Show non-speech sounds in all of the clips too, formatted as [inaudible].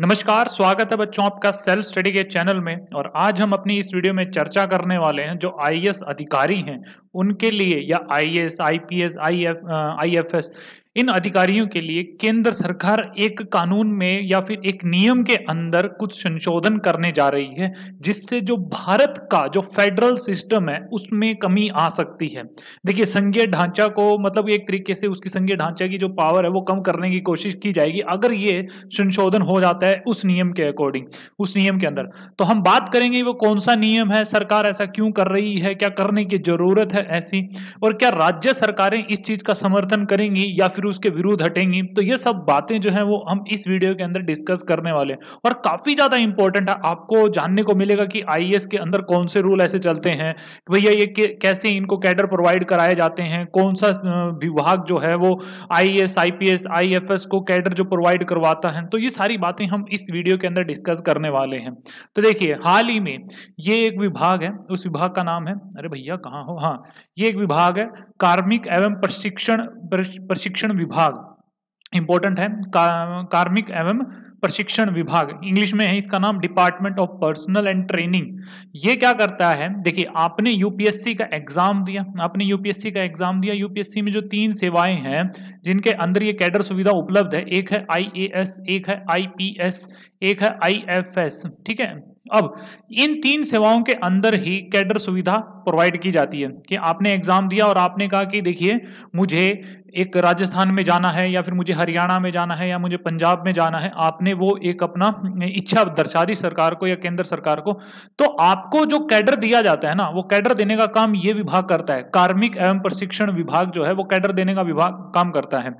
नमस्कार स्वागत है बच्चों आपका सेल्फ स्टडी के चैनल में और आज हम अपनी इस वीडियो में चर्चा करने वाले हैं जो आईएएस अधिकारी हैं उनके लिए या आईएएस आईपीएस आईएफ आईएफएस इन अधिकारियों के लिए केंद्र सरकार एक कानून में या फिर एक नियम के अंदर कुछ संशोधन करने जा रही है जिससे जो भारत का जो फेडरल सिस्टम है उसमें कमी आ सकती है देखिए संघीय ढांचा को मतलब एक तरीके से उसकी संघीय ढांचा की जो पावर है वो कम करने की कोशिश की जाएगी अगर ये संशोधन हो जाता है उस नियम के अकॉर्डिंग उस नियम के अंदर तो हम बात करेंगे वो कौन सा नियम है सरकार ऐसा क्यों कर रही है क्या करने की जरूरत है ऐसी और क्या राज्य सरकारें इस चीज का समर्थन करेंगी या फिर फिर उसके विरुद्ध हटेंगी तो ये सब बातें जो हैं वो हम इस वीडियो के अंदर डिस्कस करने वाले हैं और काफ़ी ज़्यादा इंपॉर्टेंट है आपको जानने को मिलेगा कि आई e के अंदर कौन से रूल ऐसे चलते हैं कि भैया ये कैसे इनको कैडर प्रोवाइड कराए जाते हैं कौन सा विभाग जो है वो आई एस आई को कैडर जो प्रोवाइड करवाता है तो ये सारी बातें हम इस वीडियो के अंदर डिस्कस करने वाले हैं तो देखिए हाल ही में ये एक विभाग है उस विभाग का नाम है अरे भैया कहाँ हो हाँ ये एक विभाग है कार्मिक एवं प्रशिक्षण प्रशिक्षण विभाग इंपॉर्टेंट है का, कार्मिक एवं प्रशिक्षण विभाग इंग्लिश में है इसका नाम Department of Personnel and Training ये क्या करता है देखिए आपने यूपीएससी का एग्जाम दिया आपने यूपीएससी का एग्जाम दिया यूपीएससी में जो तीन सेवाएं हैं जिनके अंदर ये कैडर सुविधा उपलब्ध है एक है आईएएस एक है आईपीएस एक है आईएफएस ठीक है अब इन तीन सेवाओं के अंदर ही कैडर सुविधा प्रोवाइड की जाती है कि आपने एग्जाम दिया और आपने कहा कि देखिए मुझे एक राजस्थान में जाना है या फिर मुझे हरियाणा में जाना है या मुझे पंजाब में जाना है आपने वो एक अपना इच्छा दर्शा दी सरकार को या केंद्र सरकार को तो आपको जो कैडर दिया जाता है ना वो कैडर देने का काम ये विभाग करता है कार्मिक एवं प्रशिक्षण विभाग जो है वो कैडर देने का विभाग काम करता है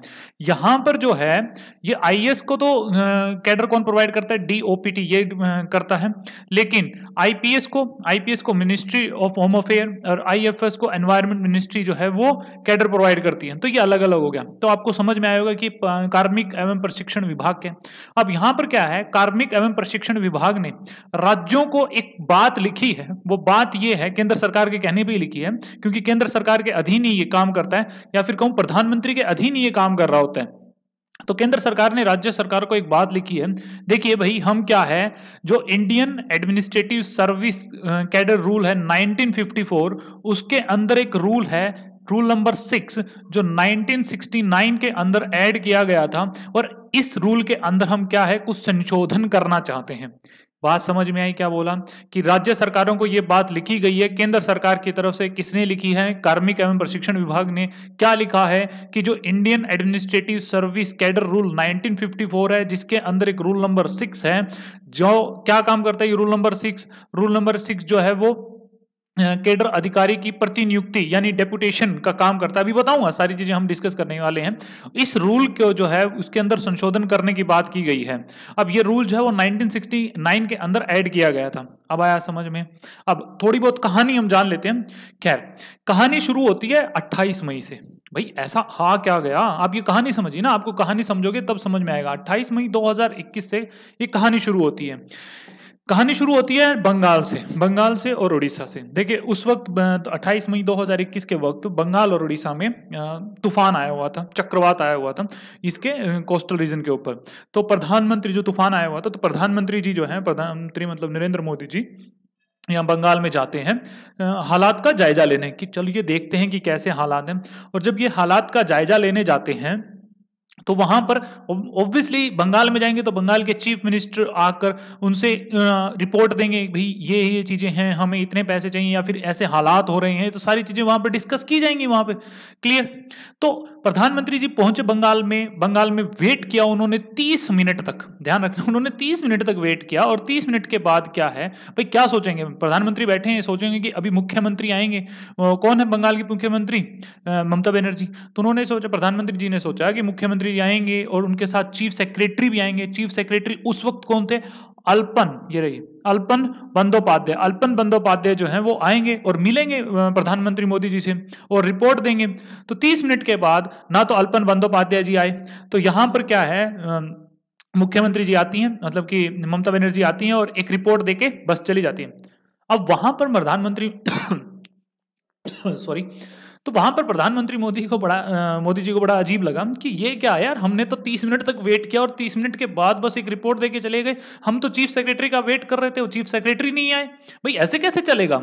यहां पर जो है ये आई को तो कैडर कौन प्रोवाइड करता है डी ये करता है लेकिन आईपीएस को आईपीएस को मिनिस्ट्री ऑफ होम अफेयर और आई को एनवायरमेंट मिनिस्ट्री जो है वो कैडर प्रोवाइड करती है तो ये अलग अलग हो गया तो आपको समझ में आएगा कि कार्मिक एवं प्रशिक्षण विभाग के अब यहां पर क्या है कार्मिक एवं प्रशिक्षण विभाग ने राज्यों को एक बात लिखी है वो बात ये है केंद्र सरकार के कहने पर लिखी है क्योंकि केंद्र सरकार के अधीन ही ये काम करता है या फिर कहूँ प्रधानमंत्री के अधीन ही ये काम कर रहा होता है तो केंद्र सरकार ने राज्य सरकार को एक बात लिखी है देखिए भाई हम क्या है जो Indian Administrative Service cadre rule है 1954 उसके अंदर एक रूल है रूल नंबर सिक्स जो 1969 के अंदर ऐड किया गया था और इस रूल के अंदर हम क्या है कुछ संशोधन करना चाहते हैं बात समझ में आई क्या बोला कि राज्य सरकारों को यह बात लिखी गई है केंद्र सरकार की तरफ से किसने लिखी है कार्मिक एवं प्रशिक्षण विभाग ने क्या लिखा है कि जो Indian Administrative Service cadre rule 1954 है जिसके अंदर एक रूल नंबर सिक्स है जो क्या काम करता है ये rule number six rule number six जो है वो केडर अधिकारी की प्रतिनियुक्ति यानी डेपुटेशन का काम करता है अभी बताऊंगा सारी चीजें हम डिस्कस करने वाले हैं इस रूल को जो है उसके अंदर संशोधन करने की बात की गई है अब ये रूल जो है वो 1969 के अंदर ऐड किया गया था अब आया समझ में अब थोड़ी बहुत कहानी हम जान लेते हैं खैर कहानी शुरू होती है अट्ठाईस मई से भाई ऐसा हा क्या गया आप ये कहानी समझिए ना आपको कहानी समझोगे तब समझ में आएगा अट्ठाईस मई दो से ये कहानी शुरू होती है कहानी शुरू होती है बंगाल से बंगाल से और उड़ीसा से देखिए उस वक्त 28 तो मई 2021 के वक्त बंगाल और उड़ीसा में तूफान आया हुआ था चक्रवात आया हुआ था इसके कोस्टल रीजन के ऊपर तो प्रधानमंत्री जो तूफान आया हुआ था तो प्रधानमंत्री जी जो है प्रधानमंत्री मतलब नरेंद्र मोदी जी यहाँ बंगाल में जाते हैं हालात का जायजा लेने कि चलिए देखते हैं कि कैसे हालात हैं और जब ये हालात का जायजा लेने जाते हैं तो वहां पर ऑब्वियसली बंगाल में जाएंगे तो बंगाल के चीफ मिनिस्टर आकर उनसे रिपोर्ट देंगे भाई ये ये चीजें हैं हमें इतने पैसे चाहिए या फिर ऐसे हालात हो रहे हैं तो सारी चीजें वहां पर डिस्कस की जाएंगी वहां पर क्लियर तो प्रधानमंत्री जी पहुंचे बंगाल में बंगाल में वेट किया उन्होंने 30 मिनट तक ध्यान रखना उन्होंने 30 मिनट तक वेट किया और 30 मिनट के बाद क्या है भाई क्या सोचेंगे प्रधानमंत्री बैठे हैं सोचेंगे कि अभी मुख्यमंत्री आएंगे कौन है बंगाल की मुख्यमंत्री ममता बनर्जी तो उन्होंने सोचा प्रधानमंत्री जी ने सोचा कि मुख्यमंत्री आएंगे और उनके साथ चीफ सेक्रेटरी भी आएंगे चीफ सेक्रेटरी उस वक्त कौन थे अल्पन ये रही अल्पन बंदोपाध्याय अल्पन बंदोपाध्याय जो है वो आएंगे और मिलेंगे प्रधानमंत्री मोदी जी से और रिपोर्ट देंगे तो तीस मिनट के बाद ना तो अल्पन बंदोपाध्याय जी आए तो यहां पर क्या है मुख्यमंत्री जी आती हैं मतलब कि ममता बनर्जी आती हैं और एक रिपोर्ट देके बस चली जाती है अब वहां पर प्रधानमंत्री सॉरी [coughs] तो वहां पर प्रधानमंत्री मोदी को बड़ा मोदी जी को बड़ा अजीब लगा कि ये क्या यार हमने तो तीस मिनट तक वेट किया और तीस मिनट के बाद बस एक रिपोर्ट दे के चले गए हम तो चीफ सेक्रेटरी का वेट कर रहे थे वो चीफ सेक्रेटरी नहीं आए भाई ऐसे कैसे चलेगा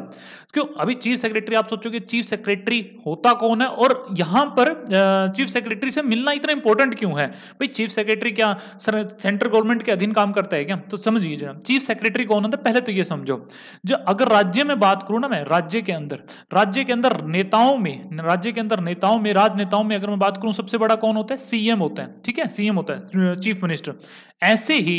क्यों अभी चीफ सेक्रेटरी आप सोचोगे चीफ सेक्रेटरी होता कौन है और यहाँ पर चीफ सेक्रेटरी से मिलना इतना इंपॉर्टेंट क्यों है भाई चीफ सेक्रेटरी क्या सेंट्रल गवर्नमेंट के अधीन काम करता है क्या तो समझिए जरा चीफ सेक्रेटरी कौन होता है पहले तो ये समझो जो अगर राज्य में बात करूँ ना मैं राज्य के अंदर राज्य के अंदर नेताओं में राज्य के अंदर नेताओं में राजनेताओं में अगर मैं बात करूं सबसे बड़ा कौन होता है सीएम होता है ठीक है सीएम होता है चीफ मिनिस्टर ऐसे ही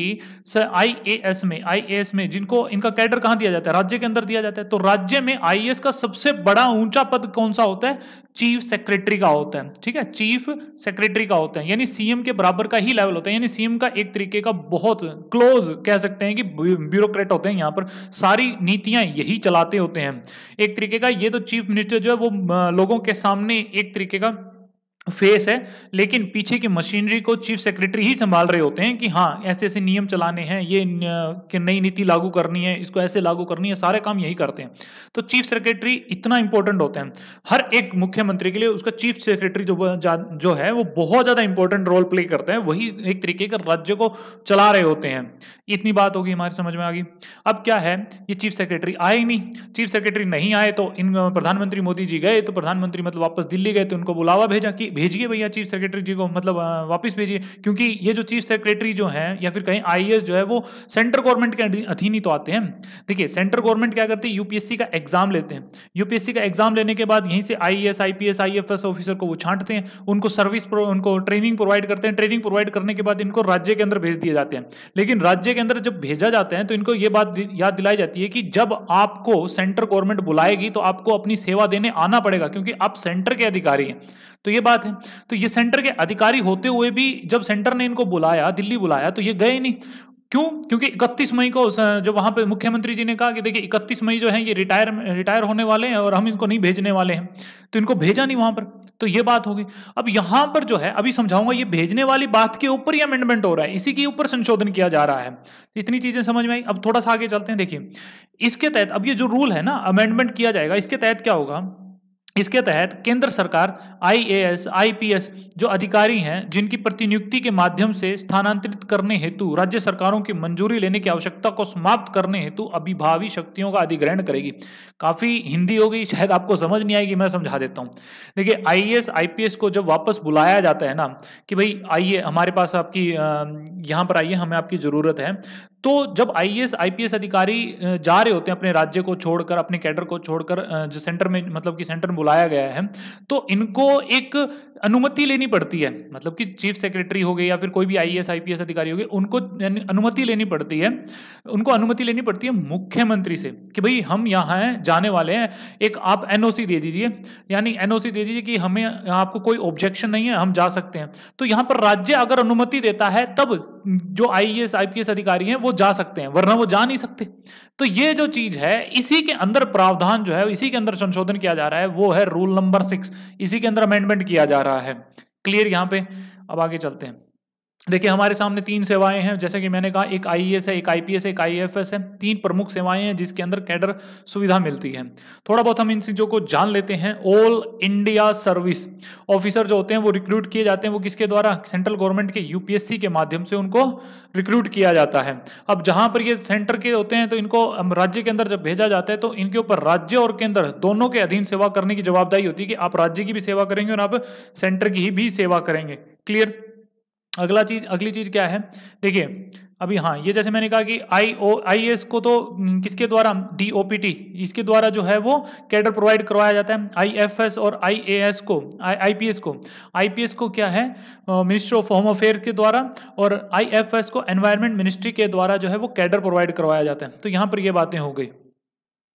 आईएएस में आईएएस में जिनको इनका कैडर कहां दिया जाता है राज्य के अंदर दिया जाता है तो राज्य में आईएएस का सबसे बड़ा ऊंचा पद कौन सा होता है चीफ सेक्रेटरी का होता है ठीक है चीफ सेक्रेटरी का होता है यानी सीएम के बराबर का ही लेवल होता है यानी सीएम का एक तरीके का बहुत क्लोज कह सकते हैं कि ब्यूरोक्रेट होते हैं यहाँ पर सारी नीतियां यही चलाते होते हैं एक तरीके का ये तो चीफ मिनिस्टर जो है वो लोगों के सामने एक तरीके का फेस है लेकिन पीछे की मशीनरी को चीफ सेक्रेटरी ही संभाल रहे होते हैं कि हाँ ऐसे ऐसे नियम चलाने हैं ये नई नीति लागू करनी है इसको ऐसे लागू करनी है सारे काम यही करते हैं तो चीफ सेक्रेटरी इतना इंपॉर्टेंट होते हैं हर एक मुख्यमंत्री के लिए उसका चीफ सेक्रेटरी जो जो है वो बहुत ज़्यादा इंपॉर्टेंट रोल प्ले करते हैं वही एक तरीके का राज्य को चला रहे होते हैं इतनी बात होगी हमारी समझ में आ गई अब क्या है ये चीफ सेक्रेटरी आए ही नहीं चीफ सेक्रेटरी नहीं आए तो इन प्रधानमंत्री मोदी जी गए तो प्रधानमंत्री मतलब वापस दिल्ली गए तो उनको बुलावा भेजा कि भेजिए भैया चीफ सेक्रेटरी जी को मतलब वापस भेजिए क्योंकि ये जो चीफ सेक्रेटरी जो है या फिर कहीं आई जो है वो सेंट्रल गवर्नमेंट के अधीन ही तो आते हैं देखिए सेंट्रल गवर्नमेंट क्या करती है यूपीएससी का एग्जाम लेते हैं यूपीएससी का एग्जाम लेने के बाद यहीं से आई एस ऑफिसर को वो छांटते हैं उनको सर्विस उनको ट्रेनिंग प्रोवाइड करते हैं ट्रेनिंग प्रोवाइड करने के बाद इनको राज्य के अंदर भेज दिए जाते हैं लेकिन राज्य के अंदर जब भेजा जाता है तो इनको ये बात याद दिलाई जाती है कि जब आपको सेंट्रल गवर्नमेंट बुलाएगी तो आपको अपनी सेवा देने आना पड़ेगा क्योंकि आप सेंटर के अधिकारी हैं तो ये बात बात है तो ये सेंटर के अधिकारी होते हुए भी जब सेंटर ने इनको बुलाया दिल्ली बुलाया तो ये गए नहीं क्यों क्योंकि 31 मई को जो वहां पे मुख्यमंत्री जी ने कहा कि देखिए 31 मई जो है ये रिटायर रिटायर होने वाले हैं और हम इनको नहीं भेजने वाले हैं तो इनको भेजा नहीं वहां पर तो ये बात होगी अब यहां पर जो है अभी समझाऊंगा ये भेजने वाली बात के ऊपर ही अमेंडमेंट हो रहा है इसी के ऊपर संशोधन किया जा रहा है तो इतनी चीजें समझ में आई अब थोड़ा सा आगे चलते हैं देखिए इसके तहत अब ये जो रूल है ना अमेंडमेंट किया जाएगा इसके तहत क्या होगा इसके तहत केंद्र सरकार आईएएस, आईपीएस जो अधिकारी हैं जिनकी प्रतिनियुक्ति के माध्यम से स्थानांतरित करने हेतु राज्य सरकारों की मंजूरी लेने की आवश्यकता को समाप्त करने हेतु अभिभावी शक्तियों का अधिग्रहण करेगी काफ़ी हिंदी होगी शायद आपको समझ नहीं आएगी मैं समझा देता हूँ देखिए आईएएस, आईपीएस को जब वापस बुलाया जाता है ना कि भाई आइए हमारे पास आपकी यहाँ पर आइए हमें आपकी ज़रूरत है तो जब आईएएस आईपीएस अधिकारी जा रहे होते हैं अपने राज्य को छोड़कर अपने कैडर को छोड़कर जो सेंटर में मतलब कि सेंटर में बुलाया गया है तो इनको एक अनुमति लेनी पड़ती है मतलब कि चीफ सेक्रेटरी हो गए या फिर कोई भी आईएएस आईपीएस अधिकारी हो गए उनको अनुमति लेनी पड़ती है उनको अनुमति लेनी पड़ती है मुख्यमंत्री से कि भाई हम यहाँ हैं जाने वाले हैं एक आप एनओसी दे दीजिए यानी एनओसी दे दीजिए कि हमें आपको कोई ऑब्जेक्शन नहीं है हम जा सकते हैं तो यहाँ पर राज्य अगर अनुमति देता है तब जो आईएएस आईपीएस अधिकारी हैं वो जा सकते हैं वरना वो जा नहीं सकते तो ये जो चीज है इसी के अंदर प्रावधान जो है इसी के अंदर संशोधन किया जा रहा है वो है रूल नंबर सिक्स इसी के अंदर अमेंडमेंट किया जा रहा है क्लियर यहां पे अब आगे चलते हैं देखिए हमारे सामने तीन सेवाएं हैं जैसे कि मैंने कहा एक आईएएस e है एक आईपीएस है एक आईएफएस e है तीन प्रमुख सेवाएं हैं जिसके अंदर कैडर सुविधा मिलती है थोड़ा बहुत हम इन चीज़ों को जान लेते हैं ऑल इंडिया सर्विस ऑफिसर जो होते हैं वो रिक्रूट किए जाते हैं वो किसके द्वारा सेंट्रल गवर्नमेंट के यूपीएससी के माध्यम से उनको रिक्रूट किया जाता है अब जहां पर ये सेंटर के होते हैं तो इनको राज्य के अंदर जब भेजा जाता है तो इनके ऊपर राज्य और केंद्र दोनों के अधीन सेवा करने की जवाबदारी होती है कि आप राज्य की भी सेवा करेंगे और आप सेंटर की ही भी सेवा करेंगे क्लियर अगला चीज अगली चीज क्या है देखिए अभी हाँ ये जैसे मैंने कहा कि आई ओ आई एस को तो हम्म, किसके द्वारा डी ओ पी टी इसके द्वारा जो है वो कैडर प्रोवाइड करवाया जाता है आई एफ एस और आई ए एस को आई पी एस को आई पी एस को क्या है मिनिस्ट्री ऑफ होम अफेयर के द्वारा और आई एफ एस को एनवायरमेंट मिनिस्ट्री के द्वारा जो है वो कैडर प्रोवाइड करवाया जाता है तो यहाँ पर ये बातें हो गई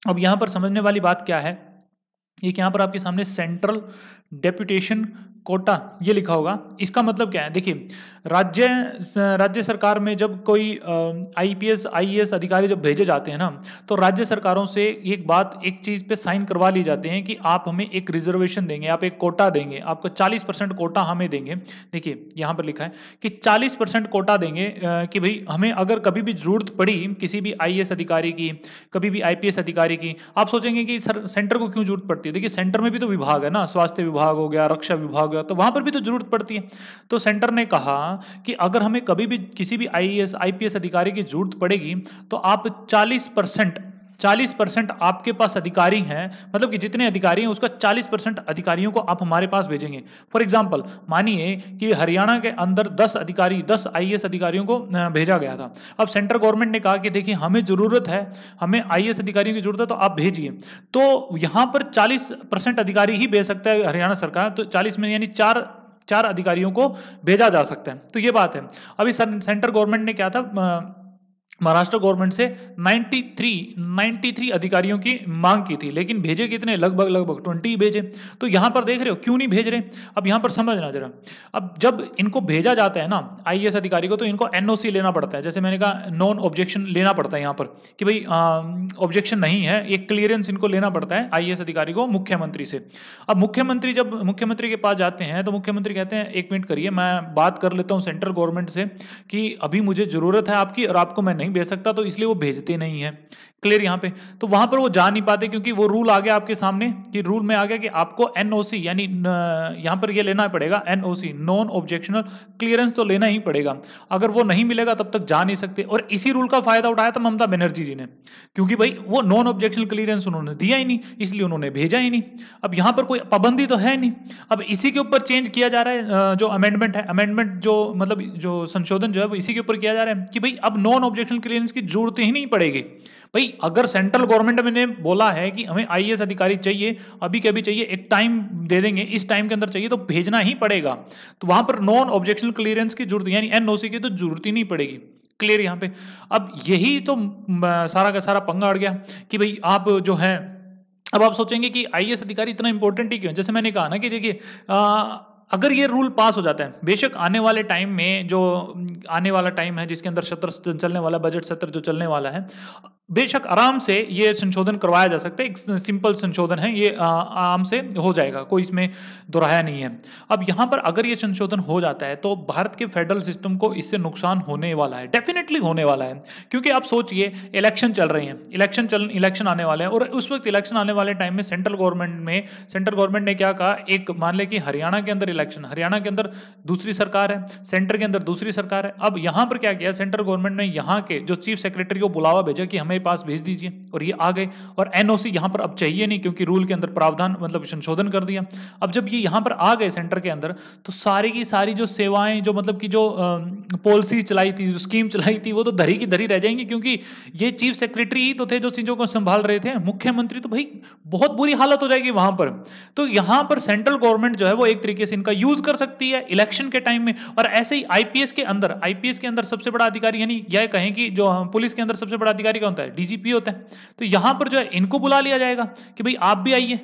अब यहाँ पर समझने वाली बात क्या है एक यहाँ पर आपके सामने सेंट्रल डेप्यूटेशन कोटा ये लिखा होगा इसका मतलब क्या है देखिए राज्य राज्य सरकार में जब कोई आईपीएस आईएएस e अधिकारी जब भेजे जाते हैं ना तो राज्य सरकारों से एक बात एक चीज़ पे साइन करवा लिए जाते हैं कि आप हमें एक रिजर्वेशन देंगे आप एक कोटा देंगे आपको 40 परसेंट कोटा हमें देंगे देखिए यहाँ पर लिखा है कि 40 परसेंट कोटा देंगे कि भाई हमें अगर कभी भी जरूरत पड़ी किसी भी आई e अधिकारी की कभी भी आई अधिकारी की आप सोचेंगे कि सर सेंटर को क्यों जरूरत पड़ती है देखिए सेंटर में भी तो विभाग है ना स्वास्थ्य विभाग हो गया रक्षा विभाग गया तो वहां पर भी तो जरूरत पड़ती है तो सेंटर ने कहा कि अगर हमें कभी भी किसी भी आई आईपीएस e अधिकारी की जरूरत पड़ेगी तो आप चालीस परसेंट 40 परसेंट आपके पास अधिकारी हैं मतलब कि जितने अधिकारी हैं उसका 40 परसेंट अधिकारियों को आप हमारे पास भेजेंगे फॉर एग्जाम्पल मानिए कि हरियाणा के अंदर 10 अधिकारी 10 आई अधिकारियों को भेजा गया था अब सेंट्रल गवर्नमेंट ने कहा कि देखिए हमें ज़रूरत है हमें आई अधिकारियों की ज़रूरत है तो आप भेजिए तो यहाँ पर चालीस अधिकारी ही भेज सकता है हरियाणा सरकार तो चालीस में यानी चार चार अधिकारियों को भेजा जा सकता है तो ये बात है अभी सेंट्रल गवर्नमेंट ने क्या था महाराष्ट्र गवर्नमेंट से 93 93 अधिकारियों की मांग की थी लेकिन भेजे कितने लगभग लगभग 20 भेजे तो यहाँ पर देख रहे हो क्यों नहीं भेज रहे अब यहाँ पर समझना जरा अब जब इनको भेजा जाता है ना आईएएस अधिकारी को तो इनको एनओसी लेना पड़ता है जैसे मैंने कहा नॉन ऑब्जेक्शन लेना पड़ता है यहाँ पर कि भाई ऑब्जेक्शन नहीं है एक क्लियरेंस इनको लेना पड़ता है आई अधिकारी को मुख्यमंत्री से अब मुख्यमंत्री जब मुख्यमंत्री के पास जाते हैं तो मुख्यमंत्री कहते हैं एक मिनट करिए मैं बात कर लेता हूँ सेंट्रल गवर्नमेंट से कि अभी मुझे ज़रूरत है आपकी और आपको मैं नहीं नहीं भेज सकता तो इसलिए वो भेजते नहीं है क्लियर यहाँ पे तो वहां पर वो जा नहीं पाते क्योंकि वो रूल आ गया आपके सामने कि रूल में आ गया कि आपको एनओसी यानी यहाँ पर ये लेना पड़ेगा एनओसी नॉन ऑब्जेक्शनल क्लियरेंस तो लेना ही पड़ेगा अगर वो नहीं मिलेगा तब तक जा नहीं सकते और इसी रूल का फायदा उठाया था ममता बनर्जी जी ने क्योंकि भाई वो नॉन ऑब्जेक्शनल क्लियरेंस उन्होंने दिया ही नहीं इसलिए उन्होंने भेजा ही नहीं अब यहाँ पर कोई पाबंदी तो है नहीं अब इसी के ऊपर चेंज किया जा रहा है जो अमेंडमेंट है अमेंडमेंट जो मतलब जो संशोधन जो है वो इसी के ऊपर किया जा रहा है कि भाई अब नॉन ऑब्जेक्शनल क्लियरेंस की जरूरत ही नहीं पड़ेगी भाई अगर सेंट्रल गवर्नमेंट ने बोला है कि हमें आई अधिकारी चाहिए अभी के अभी चाहिए एक टाइम दे देंगे इस टाइम के अंदर चाहिए तो भेजना ही पड़ेगा तो वहां पर नॉन ऑब्जेक्शन क्लियरेंस की जरूरत यानी एनओसी की तो जरूरत ही नहीं पड़ेगी क्लियर यहाँ पे अब यही तो सारा का सारा पंगा अड़ गया कि भाई आप जो है अब आप सोचेंगे कि आई अधिकारी इतना इंपॉर्टेंट ही क्यों जैसे मैंने कहा ना कि देखिए अगर ये रूल पास हो जाता है बेशक आने वाले टाइम में जो आने वाला टाइम है जिसके अंदर सत्र चलने वाला बजट सत्र जो चलने वाला है बेशक आराम से ये संशोधन करवाया जा सकता है एक सिंपल संशोधन है ये आराम से हो जाएगा कोई इसमें दोहराया नहीं है अब यहाँ पर अगर ये संशोधन हो जाता है तो भारत के फेडरल सिस्टम को इससे नुकसान होने वाला है डेफिनेटली होने वाला है क्योंकि आप सोचिए इलेक्शन चल रहे हैं इलेक्शन चल इलेक्शन आने वाले हैं और उस वक्त इलेक्शन आने वाले टाइम में सेंट्रल गवर्नमेंट में सेंट्रल गवर्नमेंट ने क्या कहा एक मान लें कि हरियाणा के अंदर इलेक्शन हरियाणा के अंदर दूसरी सरकार है सेंटर के अंदर दूसरी सरकार है अब यहाँ पर क्या किया सेंट्रल गवर्नमेंट ने यहाँ के जो चीफ सेक्रेटरी को बुलावा भेजा कि हमें हमारे पास भेज दीजिए और ये आ गए और एनओसी यहां पर अब चाहिए नहीं क्योंकि रूल के अंदर प्रावधान मतलब संशोधन कर दिया अब जब ये यहां पर आ गए सेंटर के अंदर तो सारी की सारी जो सेवाएं जो मतलब की जो पॉलिसी चलाई थी जो स्कीम चलाई थी वो तो धरी की धरी रह जाएंगी क्योंकि ये चीफ सेक्रेटरी ही तो थे जो चीज़ों को संभाल रहे थे मुख्यमंत्री तो भाई बहुत बुरी हालत हो जाएगी वहां पर तो यहां पर सेंट्रल गवर्नमेंट जो है वो एक तरीके से इनका यूज कर सकती है इलेक्शन के टाइम में और ऐसे ही आईपीएस के अंदर आईपीएस के अंदर सबसे बड़ा अधिकारी यानी यह कहें कि जो पुलिस हाँ, के अंदर सबसे बड़ा अधिकारी कौन होता है डीजीपी होता है तो यहां पर जो है इनको बुला लिया जाएगा कि भाई आप भी आइए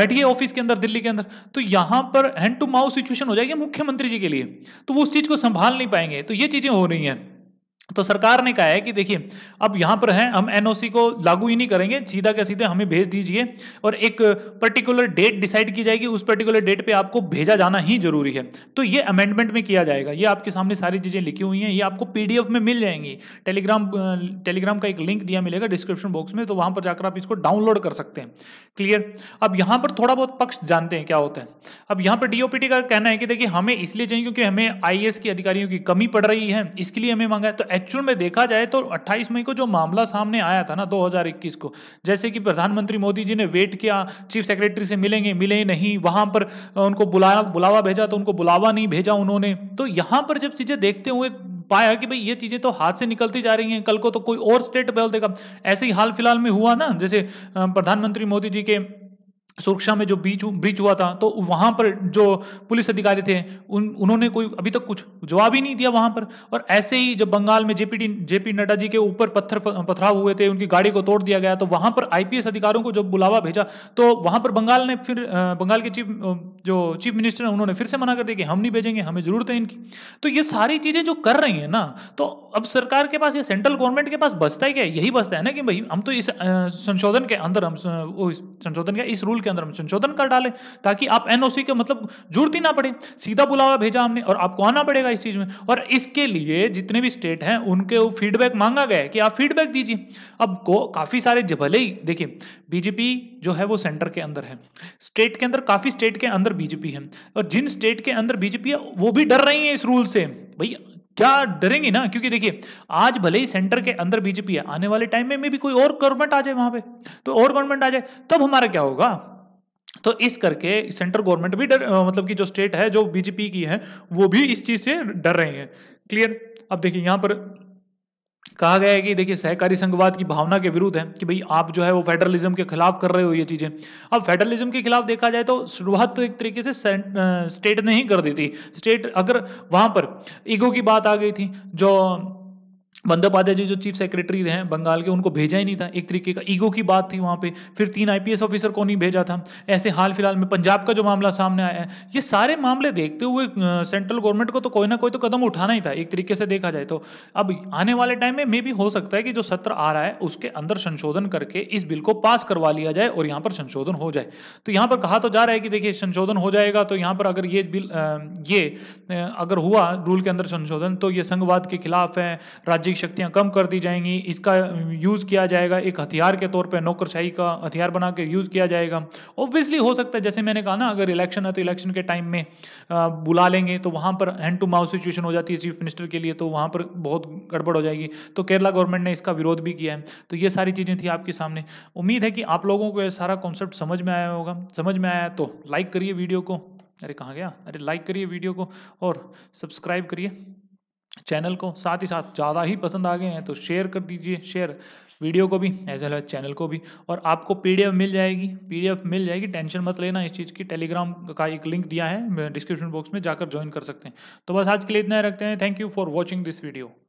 बैठिए ऑफिस के अंदर दिल्ली के अंदर तो यहां पर हैंड टू माउथ सिचुएशन हो जाएगी मुख्यमंत्री जी के लिए तो वो उस चीज़ को संभाल नहीं पाएंगे तो ये चीज़ें हो रही हैं तो सरकार ने कहा है कि देखिए अब यहां पर है हम एनओसी को लागू ही नहीं करेंगे सीधा के सीधे हमें भेज दीजिए और एक पर्टिकुलर डेट डिसाइड की जाएगी उस पर्टिकुलर डेट पे आपको भेजा जाना ही जरूरी है तो ये अमेंडमेंट में किया जाएगा ये आपके सामने सारी चीज़ें लिखी हुई हैं ये आपको पीडीएफ में मिल जाएंगी टेलीग्राम टेलीग्राम का एक लिंक दिया मिलेगा डिस्क्रिप्शन बॉक्स में तो वहां पर जाकर आप इसको डाउनलोड कर सकते हैं क्लियर अब यहां पर थोड़ा बहुत पक्ष जानते हैं क्या होता है अब यहां पर डीओपीटी का कहना है कि देखिए हमें इसलिए चाहिए क्योंकि हमें आई के अधिकारियों की कमी पड़ रही है इसके लिए हमें मांगा है तो एक्चुअल में देखा जाए तो 28 मई को जो मामला सामने आया था ना 2021 को जैसे कि प्रधानमंत्री मोदी जी ने वेट किया चीफ सेक्रेटरी से मिलेंगे मिले नहीं वहां पर उनको बुलाया बुलावा भेजा तो उनको बुलावा नहीं भेजा उन्होंने तो यहां पर जब चीजें देखते हुए पाया कि भाई ये चीज़ें तो हाथ से निकलती जा रही हैं कल को तो कोई और स्टेट बदल देगा ऐसे ही हाल फिलहाल में हुआ ना जैसे प्रधानमंत्री मोदी जी के सुरक्षा में जो बीच ब्रिज हुआ था तो वहाँ पर जो पुलिस अधिकारी थे उन उन्होंने कोई अभी तक कुछ जवाब ही नहीं दिया वहाँ पर और ऐसे ही जब बंगाल में जेपी जेपी नड्डा जी के ऊपर पत्थर पथराव हुए थे उनकी गाड़ी को तोड़ दिया गया तो वहाँ पर आईपीएस अधिकारियों को जब बुलावा भेजा तो वहाँ पर बंगाल ने फिर बंगाल के चीफ जो चीफ मिनिस्टर हैं उन्होंने फिर से मना कर दिया कि हम नहीं भेजेंगे हमें ज़रूरत है इनकी तो ये सारी चीज़ें जो कर रही हैं ना तो अब सरकार के पास या सेंट्रल गवर्नमेंट के पास बचता ही क्या यही बचता है ना कि भाई हम तो इस संशोधन के अंदर हम संशोधन के इस रूल के अंदर हम संशोधन कर डालें ताकि आप एनओसी के मतलब जुड़ती ना पड़े सीधा बुलावा भेजा हमने और आपको आना पड़ेगा इस चीज में और इसके लिए जितने भी स्टेट हैं उनके फीडबैक मांगा गया है कि आप फीडबैक दीजिए अब को काफी सारे भले ही देखिए बीजेपी जो है वो सेंटर के अंदर है स्टेट के अंदर काफी स्टेट के अंदर बीजेपी है और जिन स्टेट के अंदर बीजेपी है वो भी डर रही है इस रूल से भाई क्या डरेंगे ना क्योंकि देखिए आज भले ही सेंटर के अंदर बीजेपी है आने वाले टाइम में, में भी कोई और गवर्नमेंट आ जाए वहां पे तो और गवर्नमेंट आ जाए तब हमारा क्या होगा तो इस करके सेंट्रल गवर्नमेंट भी डर मतलब कि जो स्टेट है जो बीजेपी की है वो भी इस चीज़ से डर रहे हैं क्लियर अब देखिए यहां पर कहा गया है कि देखिए सहकारी संघवाद की भावना के विरुद्ध है कि भाई आप जो है वो फेडरलिज्म के खिलाफ कर रहे हो ये चीज़ें अब फेडरलिज्म के खिलाफ देखा जाए तो शुरुआत तो एक तरीके से स्टेट ने ही कर दी थी स्टेट अगर वहां पर ईगो की बात आ गई थी जो बंदोपाध्याय जी जो चीफ सेक्रेटरी हैं बंगाल के उनको भेजा ही नहीं था एक तरीके का ईगो की बात थी वहाँ पे फिर तीन आईपीएस ऑफिसर को नहीं भेजा था ऐसे हाल फिलहाल में पंजाब का जो मामला सामने आया है ये सारे मामले देखते हुए सेंट्रल गवर्नमेंट को तो कोई ना कोई तो कदम उठाना ही था एक तरीके से देखा जाए तो अब आने वाले टाइम में मे भी हो सकता है कि जो सत्र आ रहा है उसके अंदर संशोधन करके इस बिल को पास करवा लिया जाए और यहाँ पर संशोधन हो जाए तो यहाँ पर कहा तो जा रहा है कि देखिए संशोधन हो जाएगा तो यहाँ पर अगर ये बिल ये अगर हुआ रूल के अंदर संशोधन तो ये संघवाद के खिलाफ है राज्य सामाजिक शक्तियाँ कम कर दी जाएंगी इसका यूज़ किया जाएगा एक हथियार के तौर पर नौकरशाही का हथियार बना के यूज़ किया जाएगा ऑब्वियसली हो सकता है जैसे मैंने कहा ना अगर इलेक्शन है तो इलेक्शन के टाइम में बुला लेंगे तो वहाँ पर हैंड टू माउथ सिचुएशन हो जाती है चीफ मिनिस्टर के लिए तो वहाँ पर बहुत गड़बड़ हो जाएगी तो केरला गवर्नमेंट ने इसका विरोध भी किया है तो ये सारी चीज़ें थी आपके सामने उम्मीद है कि आप लोगों को यह सारा कॉन्सेप्ट समझ में आया होगा समझ में आया तो लाइक करिए वीडियो को अरे कहाँ गया अरे लाइक करिए वीडियो को और सब्सक्राइब करिए चैनल को साथ ही साथ ज़्यादा ही पसंद आ गए हैं तो शेयर कर दीजिए शेयर वीडियो को भी एज वेल एज चैनल को भी और आपको पीडीएफ मिल जाएगी पीडीएफ मिल जाएगी टेंशन मत लेना इस चीज़ की टेलीग्राम का एक लिंक दिया है डिस्क्रिप्शन बॉक्स में जाकर ज्वाइन कर सकते हैं तो बस आज के लिए इतना रखते हैं thank you for watching this video